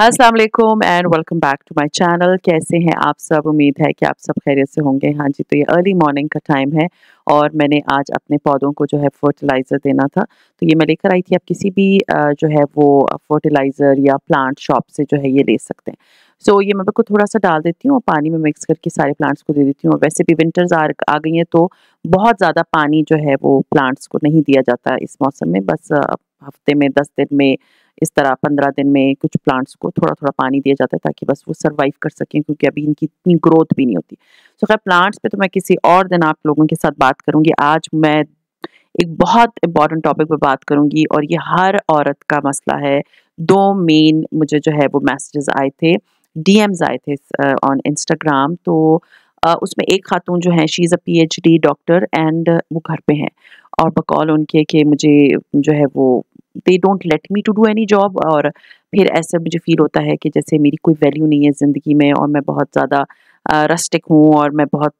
Aslam and welcome back to my channel कैसे हैं आप सब उम्मीद है कि आप सब खैरियत से होंगे हाँ जी तो ये अर्ली मॉर्निंग का टाइम है और मैंने आज अपने पौधों को जो है फर्टिलाइज़र देना था तो ये मैं लेकर आई थी आप किसी भी जो है वो फर्टिलाइज़र या प्लांट शॉप से जो है ये ले सकते हैं सो so, ये मैं बिल्कुल थोड़ा सा डाल देती हूँ और पानी में मिक्स करके सारे प्लांट्स को दे देती हूँ और वैसे भी विंटर्स आ, आ गई हैं तो बहुत ज़्यादा पानी जो है वो प्लांट्स को नहीं दिया जाता इस मौसम में बस हफ्ते में दस दिन में इस तरह पंद्रह दिन में कुछ प्लांट्स को थोड़ा थोड़ा पानी दिया जाता है ताकि बस वो सर्वाइव कर सकें क्योंकि अभी इनकी इतनी ग्रोथ भी नहीं होती सो खैर प्लांट्स पे तो मैं किसी और दिन आप लोगों के साथ बात करूंगी आज मैं एक बहुत इंपॉर्टेंट टॉपिक पर बात करूँगी और ये हर औरत का मसला है दो मेन मुझे जो है वो मैसेजेस आए थे डीएम्स आए थे ऑन इंस्टाग्राम तो uh, उसमें एक खातून जो है she is a P H D doctor and वो घर पे हैं और बकौल उनके कि मुझे जो है वो they don't let me to do any job और फिर ऐसे मुझे फील होता है कि जैसे मेरी कोई वैल्यू नहीं है ज़िंदगी में और मैं बहुत ज़्यादा रस्टिक हूँ और मैं बहुत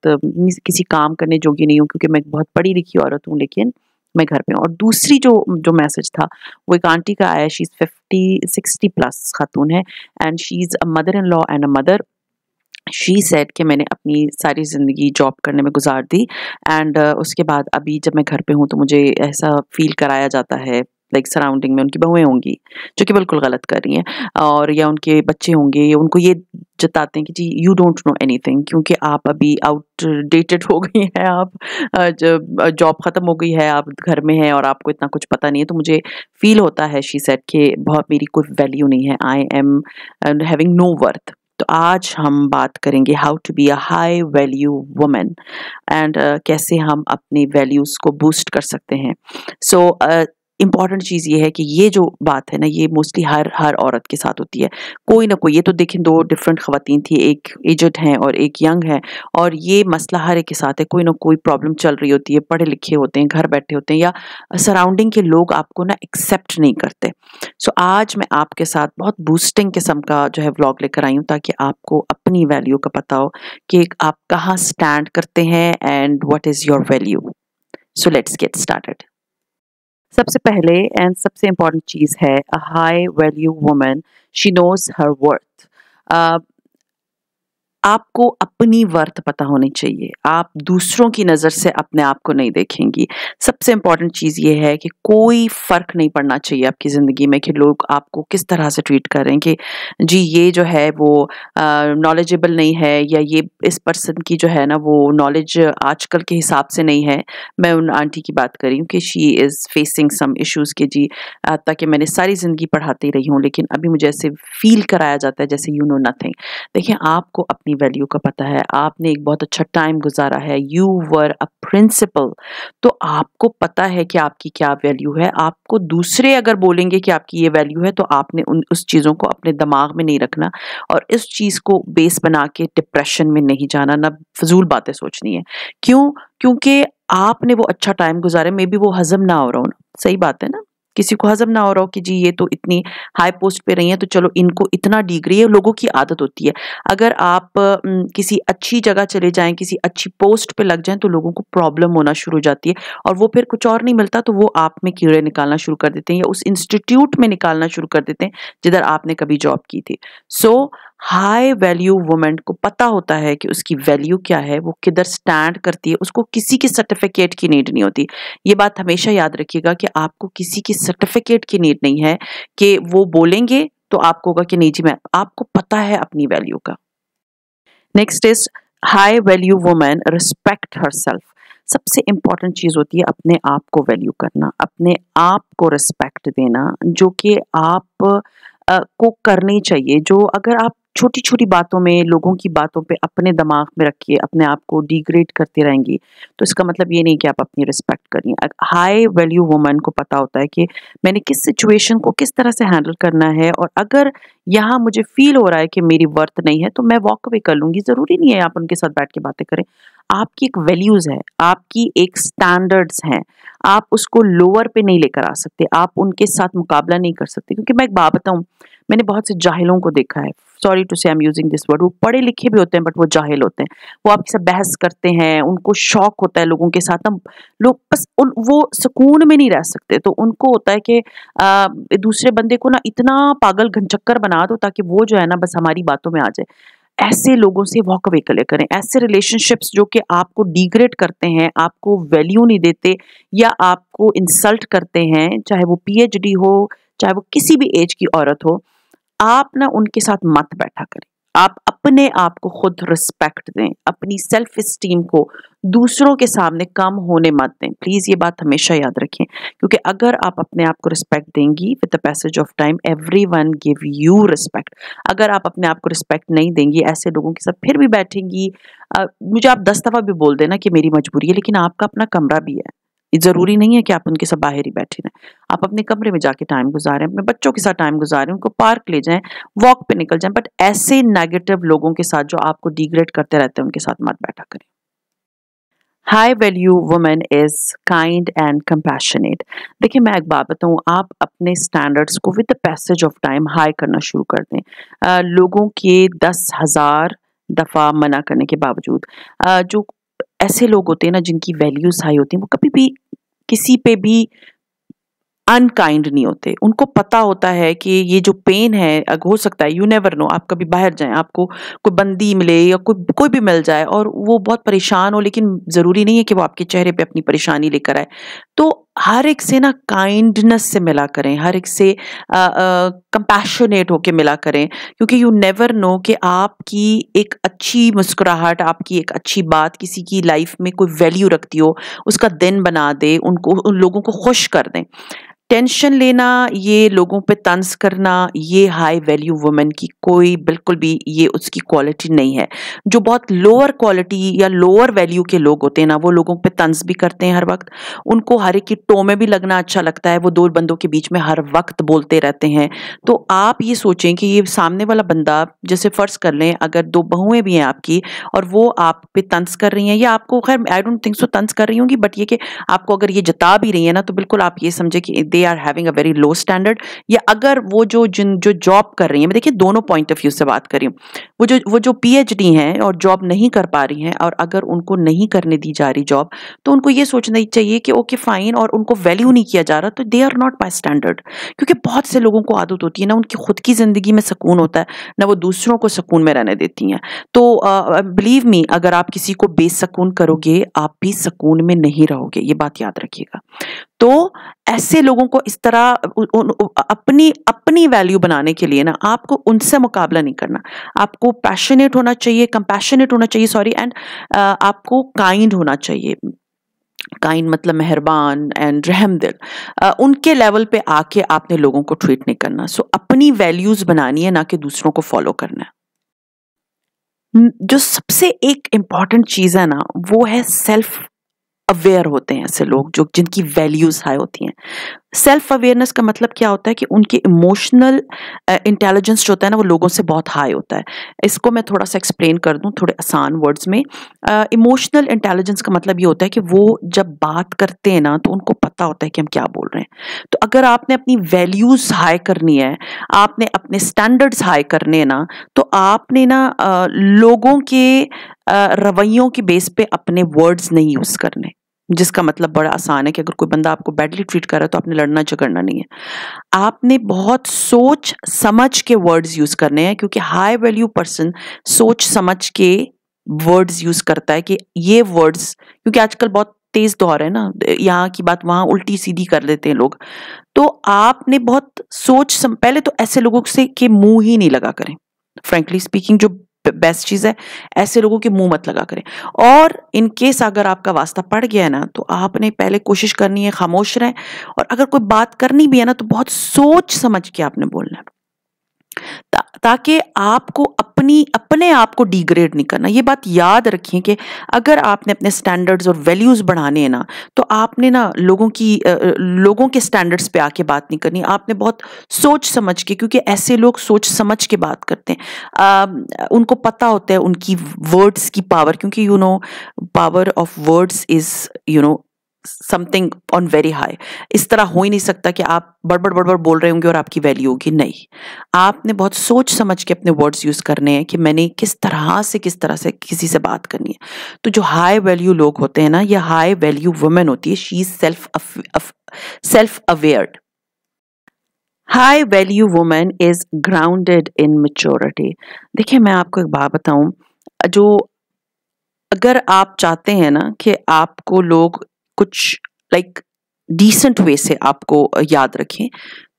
किसी काम करने जोगी नहीं हूँ क्योंकि मैं बहुत पढ़ी लिखी औरत हूँ लेकिन मैं घर पे हूँ और दूसरी जो जो मैसेज था वो एक आंटी का आया she is fifty sixty plus खातून है and she is a mother in law and a mother she said कि मैंने अपनी सारी ज़िंदगी जॉब करने में गुजार दी एंड uh, उसके बाद अभी जब मैं घर पे हूँ तो मुझे ऐसा फील कराया जाता है लाइक सराउंडिंग में उनकी बहुएं होंगी जो कि बिल्कुल गलत कर रही हैं और या उनके बच्चे होंगे उनको ये जताते हैं कि जी यू डोंट नो एनीथिंग क्योंकि आप अभी आउटडेटेड हो गई हैं आप जॉब ख़त्म हो गई है आप घर में हैं और आपको इतना कुछ पता नहीं है तो मुझे फील होता है शी सेट कि बहुत मेरी कोई वैल्यू नहीं है I am having no worth तो आज हम बात करेंगे how to be a high value women and कैसे हम अपनी वैल्यूज़ को बूस्ट कर सकते हैं सो so, uh, इंपॉर्टेंट चीज़ ये है कि ये जो बात है ना ये मोस्टली हर हर औरत के साथ होती है कोई ना कोई ये तो देखें दो डिफरेंट खातन थी एक एजड हैं और एक यंग है और ये मसला हर एक के साथ है कोई ना कोई प्रॉब्लम चल रही होती है पढ़े लिखे होते हैं घर बैठे होते हैं या सराउंडिंग के लोग आपको ना एक्सेप्ट नहीं करते सो आज मैं आपके साथ बहुत बूस्टिंग किस्म का जो है ब्लॉग लेकर आई हूँ ताकि आपको अपनी वैल्यू का पता हो कि आप कहाँ स्टैंड करते हैं and what is your value so let's get started सबसे पहले एंड सबसे इम्पॉर्टेंट चीज़ है a high value women she knows her worth आपको अपनी वर्थ पता होनी चाहिए आप दूसरों की नज़र से अपने आप को नहीं देखेंगी सबसे इम्पॉर्टेंट चीज़ ये है कि कोई फ़र्क नहीं पड़ना चाहिए आपकी ज़िंदगी में कि लोग आपको किस तरह से ट्रीट करें कि जी ये जो है वो नॉलेजेबल नहीं है या ये इस पर्सन की जो है ना वो नॉलेज आजकल के हिसाब से नहीं है मैं उन आंटी की बात कर रही हूँ कि she is facing some issues के जी ताकि मैंने सारी ज़िंदगी पढ़ाती रही हूँ लेकिन अभी मुझे ऐसे फील कराया जाता है जैसे यू नो नथिंग देखिए आपको अपनी अपनी वैल्यू का पता है आपने एक बहुत अच्छा टाइम गुजारा है यू वर अ प्रिंसिपल तो आपको पता है कि आपकी क्या वैल्यू है आपको दूसरे अगर बोलेंगे कि आपकी ये वैल्यू है तो आपने उन उस चीज़ों को अपने दिमाग में नहीं रखना और इस चीज़ को बेस बना के डिप्रेशन में नहीं जाना ना फजूल बातें सोचनी है क्यों क्योंकि आपने वो अच्छा टाइम गुजारे मे बी वो हजम ना हो रहा हो सही बात है ना किसी को हजम ना हो रहा हो कि जी ये तो इतनी हाई पोस्ट पे रही हैं तो चलो इनको इतना डिग्री है लोगों की आदत होती है अगर आप किसी अच्छी जगह चले जाएं किसी अच्छी पोस्ट पे लग जाएं तो लोगों को प्रॉब्लम होना शुरू हो जाती है और वो फिर कुछ और नहीं मिलता तो वो आप में कीड़े निकालना शुरू कर देते हैं या उस इंस्टीट्यूट में निकालना शुरू कर देते हैं जिधर आपने कभी जॉब की थी so so, high value women को पता होता है कि उसकी वैल्यू क्या है वो किधर स्टैंड करती है उसको किसी के सर्टिफिकेट की नीड नहीं होती ये बात हमेशा याद रखिएगा कि आपको किसी की सर्टिफिकेट की नीड नहीं है कि वो बोलेंगे तो आपको होगा कि नहीं जी मैं आपको पता है अपनी वैल्यू का next is high value women respect her self सबसे इम्पॉर्टेंट चीज़ होती है अपने आप को वैल्यू करना अपने आप को रिस्पेक्ट देना जो कि आप आ, को करनी चाहिए जो अगर आप छोटी छोटी बातों में लोगों की बातों पे अपने दिमाग में रखिए अपने आप को डिग्रेड करते रहेंगी तो इसका मतलब ये नहीं कि आप अपनी रिस्पेक्ट करिए हाई वैल्यू वुमन को पता होता है कि मैंने किस सिचुएशन को किस तरह से हैंडल करना है और अगर यहाँ मुझे फील हो रहा है कि मेरी वर्थ नहीं है तो मैं वॉक अवे कर लूँगी ज़रूरी नहीं है आप उनके साथ बैठ के बातें करें आपकी एक वैल्यूज़ है आपकी एक स्टैंडर्ड्स हैं आप उसको लोअर पे नहीं लेकर आ सकते आप उनके साथ मुकाबला नहीं कर सकते क्योंकि मैं एक बात बताऊँ मैंने बहुत से जाहिलों को देखा है sorry to say I am using this word वो पढ़े लिखे भी होते हैं बट वो जाहिल होते हैं वो आपके साथ बहस करते हैं उनको शौक होता है लोगों के साथ ना लोग बस उन वो सुकून में नहीं रह सकते तो उनको होता है कि दूसरे बंदे को ना इतना पागल घनचक्कर बना दो ताकि वो जो है ना बस हमारी बातों में आ जाए ऐसे लोगों से वॉक अवे कले करें ऐसे रिलेशनशिप्स जो कि आपको डिग्रेड करते हैं आपको वैल्यू नहीं देते या आपको इंसल्ट करते हैं चाहे वो पीएचडी हो चाहे वो किसी भी एज की औरत हो आप ना उनके साथ मत बैठा करें आप अपने आप को खुद रिस्पेक्ट दें अपनी सेल्फ इस्टीम को दूसरों के सामने कम होने मत दें प्लीज़ ये बात हमेशा याद रखें क्योंकि अगर आप अपने आप को रिस्पेक्ट देंगी with the passage of time everyone give you respect अगर आप अपने आप को रिस्पेक्ट नहीं देंगी ऐसे लोगों के साथ फिर भी बैठेंगी आ, मुझे आप दस दफ़ा भी बोल देना कि मेरी मजबूरी है लेकिन आपका अपना कमरा भी है ज़रूरी नहीं है कि आप उनके साथ बाहर ही बैठे रहें आप अपने कमरे में जाके टाइम गुजारें अपने बच्चों के साथ टाइम गुजारें उनको पार्क ले जाएं वॉक पे निकल जाएं बट ऐसे नेगेटिव लोगों के साथ जो आपको डिग्रेड करते रहते हैं उनके साथ मत बैठा करें high value women is kind and compassionate देखिए मैं एक बात बताऊँ आप अपने स्टैंडर्ड्स को with the passage of time high करना शुरू कर दें आ, लोगों के दस हज़ार दफ़ा मना करने के बावजूद आ, जो ऐसे लोग होते हैं ना जिनकी वैल्यूज़ हाई होती हैं वो कभी भी किसी पे भी अनकाइंड नहीं होते उनको पता होता है कि ये जो पेन है हो सकता है यू नेवर नो आप कभी बाहर जाएं आपको कोई बंदी मिले या कोई कोई भी मिल जाए और वो बहुत परेशान हो लेकिन ज़रूरी नहीं है कि वो आपके चेहरे पे अपनी परेशानी लेकर आए तो हर एक से ना काइंडनेस से मिला करें हर एक से कंपैशनेट होके मिला करें क्योंकि यू नेवर नो कि आपकी एक अच्छी मुस्कुराहट आपकी एक अच्छी बात किसी की लाइफ में कोई वैल्यू रखती हो उसका दिन बना दे उनको उन लोगों को खुश कर दें टेंशन लेना ये लोगों पे तंज करना ये हाई वैल्यू वुमेन की कोई बिल्कुल भी ये उसकी क्वालिटी नहीं है जो बहुत लोअर क्वालिटी या लोअर वैल्यू के लोग होते हैं ना वो लोगों पे तंज भी करते हैं हर वक्त उनको हर एक की टो में भी लगना अच्छा लगता है वो दो बंदों के बीच में हर वक्त बोलते रहते हैं तो आप ये सोचें कि ये सामने वाला बंदा जैसे फ़र्ज कर लें अगर दो बहुएँ भी हैं आपकी और वो आप पे तंज कर रही हैं या आपको खैर आई डोंट थिंक सो तंस कर रही होंगी बट ये कि आपको अगर ये जता भी रही है ना तो बिल्कुल आप ये समझे कि they are having a very low standard या अगर वो जो जिन जो जॉब कर रही हैं मैं देखिए दोनों पॉइंट ऑफ व्यू से बात कर रही हूँ वो जो वो जो पीएचडी हैं और जॉब नहीं कर पा रही हैं और अगर उनको नहीं करने दी जा रही जॉब तो उनको ये सोचना ही चाहिए कि ओके फाइन और उनको वैल्यू नहीं किया जा रहा तो they are not my standard क्योंकि बहुत से लोगों को आदत होती है ना उनकी खुद की ज़िंदगी में सुकून होता है ना वो दूसरों को सुकून में रहने देती हैं तो बिलीव uh, मी अगर आप किसी को बेसकून करोगे आप भी सुकून में नहीं रहोगे ये बात याद रखिएगा तो ऐसे लोगों को इस तरह अपनी अपनी वैल्यू बनाने के लिए ना आपको उनसे मुकाबला नहीं करना आपको पैशनेट होना चाहिए कंपैशनेट होना चाहिए सॉरी एंड आपको काइंड होना चाहिए काइंड मतलब मेहरबान एंड रहम दिल उनके लेवल पे आके आपने लोगों को ट्रीट नहीं करना सो अपनी वैल्यूज़ बनानी है ना कि दूसरों को फॉलो करना है जो सबसे एक इम्पॉर्टेंट चीज़ है ना वो है सेल्फ अवेयर होते हैं ऐसे लोग जो जिनकी वैल्यूज़ हाई होती हैं सेल्फ अवेयरनेस का मतलब क्या होता है कि उनके इमोशनल इंटेलिजेंस जो होता है ना वो लोगों से बहुत हाई होता है इसको मैं थोड़ा सा एक्सप्लेन कर दूं थोड़े आसान वर्ड्स में इमोशनल uh, इंटेलिजेंस का मतलब ये होता है कि वो जब बात करते हैं ना तो उनको पता होता है कि हम क्या बोल रहे हैं तो अगर आपने अपनी वैल्यूज़ हाई करनी है आपने अपने स्टैंडर्ड्स हाई करने हैं ना तो आपने ना uh, लोगों के uh, रवैयों के बेस पे अपने वर्ड्स नहीं यूज़ करने जिसका मतलब बड़ा आसान है कि अगर कोई बंदा आपको बैडली ट्रीट कर रहा है तो आपने लड़ना झगड़ना नहीं है आपने बहुत सोच समझ के वर्ड्स यूज़ करने हैं क्योंकि हाई वैल्यू पर्सन सोच समझ के वर्ड्स यूज़ करता है कि ये वर्ड्स क्योंकि आजकल बहुत तेज दौर है ना यहाँ की बात वहां उल्टी सीधी कर लेते हैं लोग तो आपने बहुत सोच सम पहले तो ऐसे लोगों से के मुंह ही नहीं लगा करें फ्रेंकली स्पीकिंग जो बेस्ट चीज़ है ऐसे लोगों के मुंह मत लगा करें और इन केस अगर आपका वास्ता पड़ गया है ना तो आपने पहले कोशिश करनी है खामोश रहें और अगर कोई बात करनी भी है ना तो बहुत सोच समझ के आपने बोलना है ताकि आपको अपनी अपने आप को डिग्रेड नहीं करना ये बात याद रखिए कि अगर आपने अपने स्टैंडर्ड्स और वैल्यूज़ बढ़ाने हैं ना तो आपने ना लोगों की लोगों के स्टैंडर्ड्स पे आके बात नहीं करनी आपने बहुत सोच समझ के क्योंकि ऐसे लोग सोच समझ के बात करते हैं आ, उनको पता होता है उनकी वर्ड्स की पावर क्योंकि you know power of words is you know something on very high इस तरह हो ही नहीं सकता कि आप बड़बड़ बड़बड़ बोल रहे होंगे और आपकी वैल्यू होगी नहीं आपने बहुत सोच समझ के अपने वर्ड्स यूज़ करने हैं कि मैंने किस तरह से किस तरह से किसी से बात करनी है तो जो हाई वैल्यू लोग होते हैं ना या हाई वैल्यू वुमेन होती है she is self self awared high value women is grounded in maturity देखिए मैं आपको एक बात बताऊं जो अगर आप चाहते हैं ना कि आपको लोग कुछ लाइक डिसेंट वे से आपको याद रखें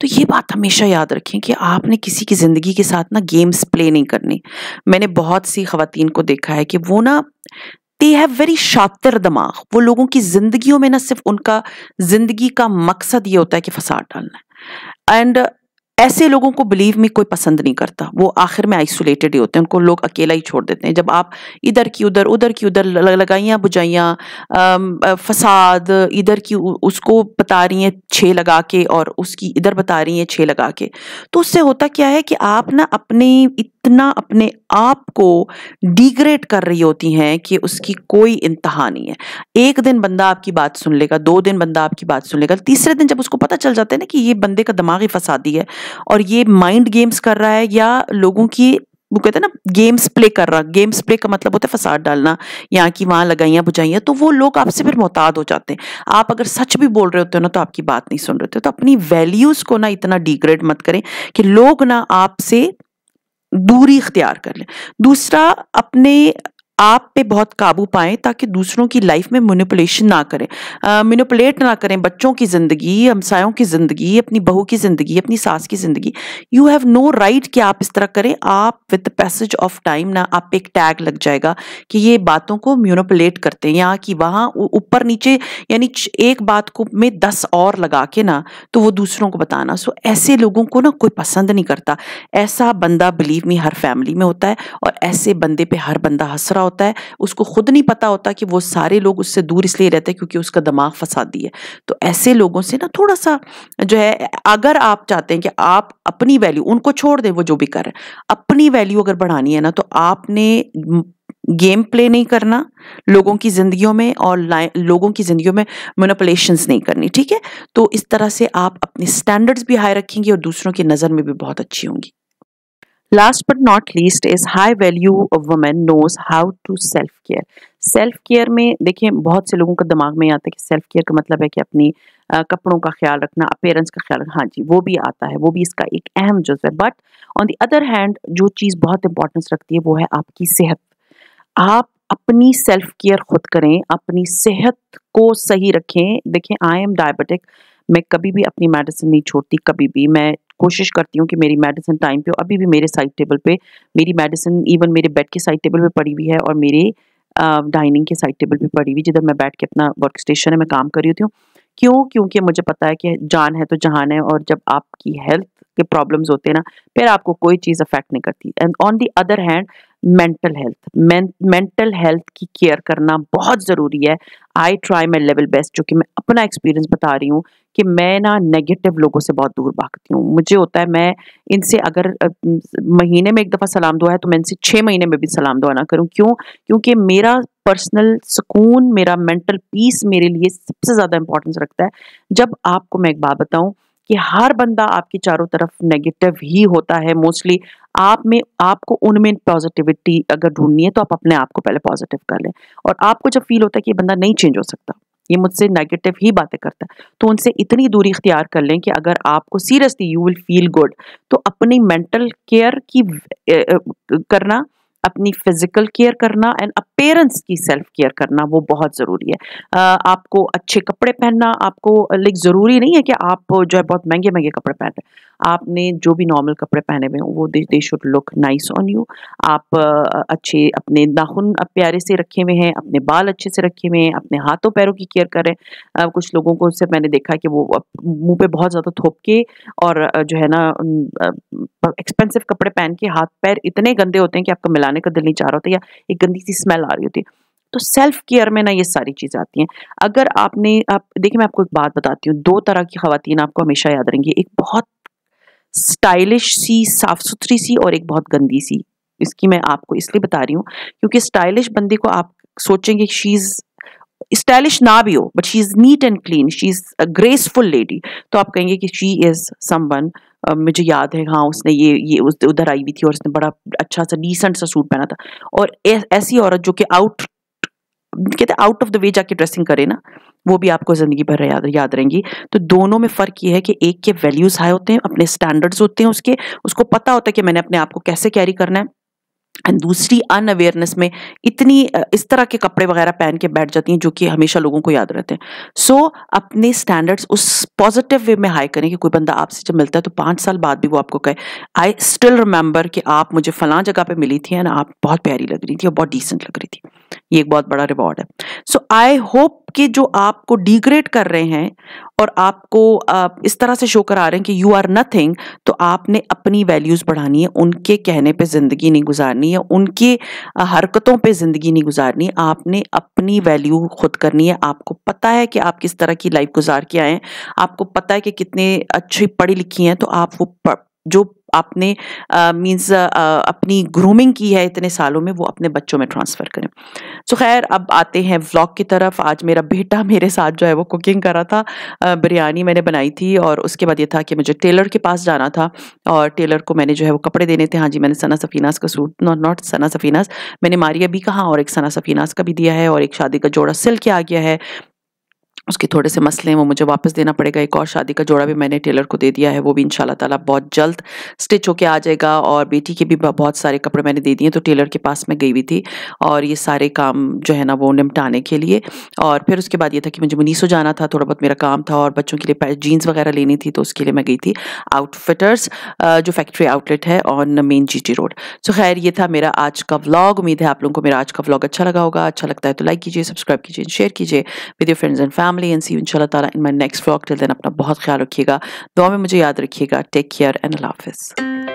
तो ये बात हमेशा याद रखें कि आपने किसी की ज़िंदगी के साथ ना गेम्स प्ले नहीं करनी मैंने बहुत सी खातन को देखा है कि वो ना दे हैव वेरी शातिर दिमाग वो लोगों की ज़िंदगियों में ना सिर्फ उनका ज़िंदगी का मकसद ये होता है कि फसाद डालना है एंड ऐसे लोगों को बिलीव में कोई पसंद नहीं करता वो आखिर में आइसोलेटेड ही होते हैं उनको लोग अकेला ही छोड़ देते हैं जब आप इधर की उधर उधर की उधर लगाइयाँ बुझाइयाँ फसाद इधर की उसको बता रही हैं छः लगा के और उसकी इधर बता रही हैं छः लगा के तो उससे होता क्या है कि आप ना अपने इतना अपने आप को डिग्रेड कर रही होती हैं कि उसकी कोई इंतहा नहीं है एक दिन बंदा आपकी बात सुन लेगा दो दिन बंदा आपकी बात सुन लेगा तीसरे दिन जब उसको पता चल जाता है ना कि ये बंदे का दिमाग ही फसादी है और ये माइंड गेम्स कर रहा है या लोगों की वो कहते हैं ना गेम्स प्ले कर रहा गेम्स प्ले का मतलब होता है फसाद डालना यहाँ की वहाँ लगाइयाँ बुझाइयाँ तो वो लोग आपसे फिर मोहताद हो जाते हैं आप अगर सच भी बोल रहे होते हो ना तो आपकी बात नहीं सुन रहे होते तो अपनी वैल्यूज़ को ना इतना डिग्रेड मत करें कि लोग ना आपसे दूरी इख्तियार कर लें दूसरा अपने आप पे बहुत काबू पाएं ताकि दूसरों की लाइफ में मोनिपुलेशन ना करें मिनोपुलेट ना करें बच्चों की ज़िंदगी हमसायों की ज़िंदगी अपनी बहू की ज़िंदगी अपनी सास की ज़िंदगी यू हैव नो राइट कि आप इस तरह करें आप विद पैसेज ऑफ टाइम ना आप पे एक टैग लग जाएगा कि ये बातों को म्यूनोपुलेट करते हैं यहाँ कि वहाँ ऊपर नीचे यानी एक बात को में दस और लगा के ना तो वो दूसरों को बताना सो ऐसे लोगों को ना कोई पसंद नहीं करता ऐसा बंदा बिलीव मी हर फैमिली में होता है और ऐसे बंदे पे हर बंदा हंस रहा होता होता है उसको खुद नहीं पता होता कि वो सारे लोग उससे दूर इसलिए रहते हैं क्योंकि उसका दिमाग फसादी है तो ऐसे लोगों से ना थोड़ा सा जो है अगर आप चाहते हैं कि आप अपनी वैल्यू उनको छोड़ दें वो जो भी कर अपनी वैल्यू अगर बढ़ानी है ना तो आपने गेम प्ले नहीं करना लोगों की ज़िंदगियों में और लोगों की ज़िंदगियों में मोनोपलेशंस नहीं करनी ठीक है तो इस तरह से आप अपने स्टैंडर्ड्स भी हाई रखेंगी और दूसरों की नज़र में भी बहुत अच्छी होंगी last but not least is high value of women knows how to self care. Self care में देखिए बहुत से लोगों का दिमाग में आता है कि सेल्फ केयर का मतलब है कि अपनी कपड़ों का ख्याल रखना अपेयरेंस का ख्याल रखना हाँ जी वो भी आता है वो भी इसका एक अहम जुज है but on the other hand जो चीज़ बहुत इंपॉर्टेंस रखती है वो है आपकी सेहत आप अपनी सेल्फ केयर खुद करें अपनी सेहत को सही रखें देखें आई एम डायबिटिक मैं कभी भी अपनी मेडिसिन नहीं छोड़ती कभी भी मैं कोशिश करती हूँ कि मेरी मेडिसिन टाइम पे अभी भी मेरे साइड टेबल पे मेरी मेडिसिन इवन मेरे बेड के साइड टेबल पे पड़ी हुई है और मेरे डाइनिंग के साइड टेबल पे पड़ी हुई जिधर मैं बैठ के अपना वर्क स्टेशन है मैं काम कर रही होती हूँ क्यों क्योंकि मुझे पता है कि जान है तो जहान है और जब आपकी हेल्थ के प्रॉब्लम्स होते हैं ना फिर आपको कोई चीज़ अफेक्ट नहीं करती and on the other hand mental health mental health की केयर करना बहुत ज़रूरी है I try my level best जो कि मैं अपना एक्सपीरियंस बता रही हूँ कि मैं ना नेगेटिव लोगों से बहुत दूर भागती हूँ मुझे होता है मैं इनसे अगर महीने में एक दफ़ा सलाम दुआ है तो मैं इनसे छः महीने में भी सलाम दुआ ना करूँ क्यों क्योंकि मेरा पर्सनल सुकून मेरा मेंटल पीस मेरे लिए सबसे ज़्यादा इंपॉर्टेंस रखता है जब आपको मैं एक बात बताऊँ कि हर बंदा आपके चारों तरफ नेगेटिव ही होता है मोस्टली आप में आपको उनमें पॉजिटिविटी अगर ढूंढनी है तो आप अपने आप को पहले पॉजिटिव कर लें और आपको जब फील होता है कि ये बंदा नहीं चेंज हो सकता ये मुझसे नेगेटिव ही बातें करता है तो उनसे इतनी दूरी इख्तियार कर लें कि अगर आपको seriously you will feel good तो अपनी मेंटल केयर की करना अपनी फिजिकल केयर करना एंड अपेयरेंस की सेल्फ केयर करना वो बहुत ज़रूरी है uh, आपको अच्छे कपड़े पहनना आपको लाइक ज़रूरी नहीं है कि आप जो है बहुत महंगे महंगे कपड़े पहन रहे आपने जो भी नॉर्मल कपड़े पहने हुए हों वो they should look nice on you आप अच्छे अपने नाखून प्यारे से रखे हुए हैं अपने बाल अच्छे से रखे हुए हैं अपने हाथों पैरों की केयर करें कुछ लोगों को उससे मैंने देखा कि वो मुंह पे बहुत ज़्यादा थोप के और जो है ना एक्सपेंसिव कपड़े पहन के हाथ पैर इतने गंदे होते हैं कि आपको मिलाने का दिल नहीं चाह रहा होता या एक गंदी सी स्मेल आ रही होती है तो सेल्फ केयर में ना ये सारी चीज़ें आती हैं अगर आपने आप देखिए मैं आपको एक बात बताती हूँ दो तरह की खातन आपको हमेशा याद रहेंगी एक बहुत स्टाइलिश सी साफ सुथरी सी और एक बहुत गंदी सी इसकी मैं आपको इसलिए बता रही हूँ क्योंकि स्टाइलिश बंदे को आप सोचेंगे शी इज़ स्टाइलिश ना भी हो but she is neat and clean she is a graceful lady तो आप कहेंगे कि शी इज़ समवन मुझे याद है हाँ उसने ये ये उस उधर आई हुई थी और उसने बड़ा अच्छा सा डिसेंट सा सूट पहना था और ऐसी औरत जो कि आउट कहते आउट ऑफ द वे जाके ड्रेसिंग करें ना वो भी आपको ज़िंदगी भर याद याद रहेंगी तो दोनों में फ़र्क ये है कि एक के वैल्यूज़ हाई होते हैं अपने स्टैंडर्ड्स होते हैं उसके उसको पता होता है कि मैंने अपने आप को कैसे कैरी करना है एंड दूसरी अन अवेयरनेस में इतनी इस तरह के कपड़े वगैरह पहन के बैठ जाती हैं जो कि हमेशा लोगों को याद रहते हैं सो so, अपने स्टैंडर्ड्स उस पॉजिटिव वे में हाई करें कि कोई बंदा आपसे जब मिलता है तो पाँच साल बाद भी वो आपको कहे आई स्टिल रिमेंबर कि आप मुझे फलां जगह पे मिली थी एंड आप बहुत प्यारी लग रही थी और बहुत डिसेंट लग रही थी ये एक बहुत बड़ा रिवॉर्ड है सो आई होप कि जो आपको डिग्रेड कर रहे हैं और आपको आप इस तरह से शो करा रहे हैं कि यू आर नथिंग तो आपने अपनी वैल्यूज़ बढ़ानी है उनके कहने पे ज़िंदगी नहीं गुजारनी है उनके हरकतों पे ज़िंदगी नहीं गुजारनी आपने अपनी वैल्यू खुद करनी है आपको पता है कि आप किस तरह की लाइफ गुजार के आए हैं आपको पता है कि कितने अच्छी पढ़ी लिखी हैं तो आप वो जो आपने मीन्स अपनी ग्रूमिंग की है इतने सालों में वो अपने बच्चों में ट्रांसफ़र करें सो so, खैर अब आते हैं व्लॉग की तरफ आज मेरा बेटा मेरे साथ जो है वो कुकिंग कर रहा था बिरयानी मैंने बनाई थी और उसके बाद ये था कि मुझे टेलर के पास जाना था और टेलर को मैंने जो है वो कपड़े देने थे हाँ जी मैंने सना सफ़ीनास का suit not not Sana Safinaz मैंने मारिया भी कहा और एक सना सफ़ीनास का भी दिया है और एक शादी का जोड़ा सिल के आ गया है उसके थोड़े से मसले हैं वो मुझे वापस देना पड़ेगा एक और शादी का जोड़ा भी मैंने टेलर को दे दिया है वो भी इन ताला बहुत जल्द स्टिच होके आ जाएगा और बेटी के भी बहुत सारे कपड़े मैंने दे दिए तो टेलर के पास मैं गई हुई थी और ये सारे काम जो है ना वो निपटाने के लिए और फिर उसके बाद ये था कि मुझे मुनीसो जाना था थोड़ा बहुत मेरा काम था और बच्चों के लिए जीन्स वगैरह लेनी थी तो उसके लिए मैं गई थी आउटफिटर्स जो फैक्ट्री आउटलेट है on main T road so खैर ये था मेरा आज का व्लॉग उम्मीद है आप लोगों को मेरा आज का व्लॉग अच्छा लगा होगा अच्छा लगता है तो लाइक कीजिए सब्सक्राइब कीजिए शेयर कीजिए with your friends and family family and see you इंशाल्लाह ताला in my next vlog till then अपना बहुत ख्याल रखिएगा दुआ में मुझे याद रखिएगा टेक केयर एंड अल्लाह हाफिज़